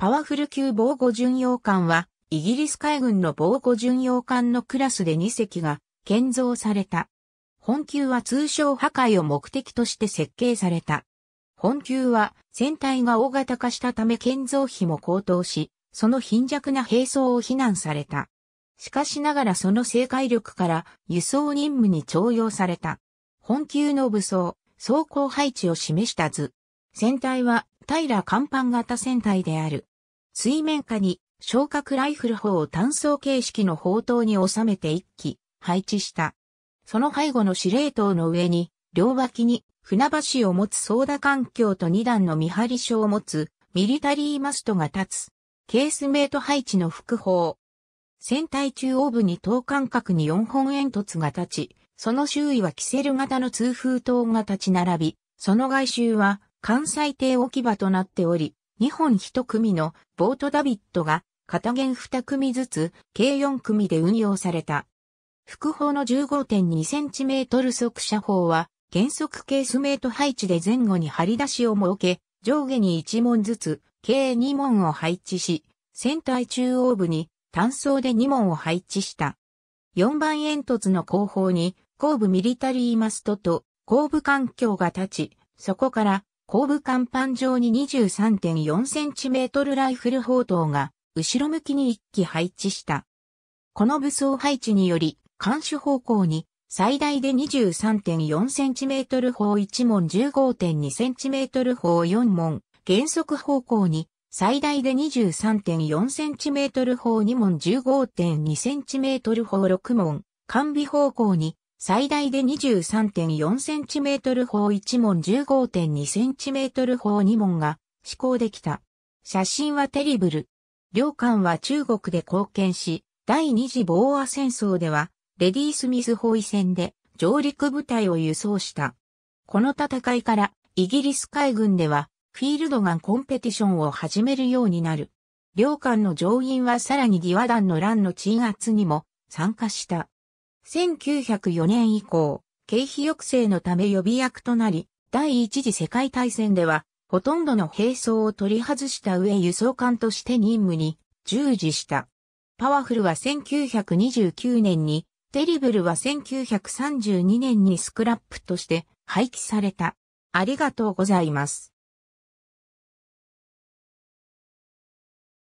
パワフル級防護巡洋艦は、イギリス海軍の防護巡洋艦のクラスで2隻が建造された。本級は通称破壊を目的として設計された。本級は船体が大型化したため建造費も高騰し、その貧弱な兵装を非難された。しかしながらその正解力から輸送任務に徴用された。本級の武装、装甲配置を示した図。船体は平甲板型船体である。水面下に昇格ライフル砲を単装形式の砲塔に収めて一機配置した。その背後の司令塔の上に、両脇に船橋を持つ操舵環境と二段の見張り所を持つミリタリーマストが立つ。ケースメイト配置の副砲。船体中央部に等間隔に四本煙突が立ち、その周囲はキセル型の通風塔が立ち並び、その外周は関西艇置き場となっており、2本1組のボートダビットが片弦2組ずつ計4組で運用された。副砲の 15.2cm 速射砲は原則ケースメイト配置で前後に張り出しを設け、上下に1門ずつ計2門を配置し、船体中央部に単装で2門を配置した。4番煙突の後方に後部ミリタリーマストと後部環境が立ち、そこから後部甲板上に 23.4cm ライフル砲塔が後ろ向きに1機配置した。この武装配置により、監視方向に最大で 23.4cm 砲1門 15.2cm 砲4門、減速方向に最大で 23.4cm 砲2門 15.2cm 砲6門、完備方向に最大で 23.4cm 砲1門 15.2cm 砲2門が施行できた。写真はテリブル。両艦は中国で貢献し、第二次防和戦争では、レディースミス包囲戦で上陸部隊を輸送した。この戦いから、イギリス海軍では、フィールドガンコンペティションを始めるようになる。両艦の乗員はさらに義和団の乱の鎮圧にも参加した。1904年以降、経費抑制のため予備役となり、第一次世界大戦では、ほとんどの兵装を取り外した上輸送艦として任務に従事した。パワフルは1929年に、テリブルは1932年にスクラップとして廃棄された。ありがとうございます。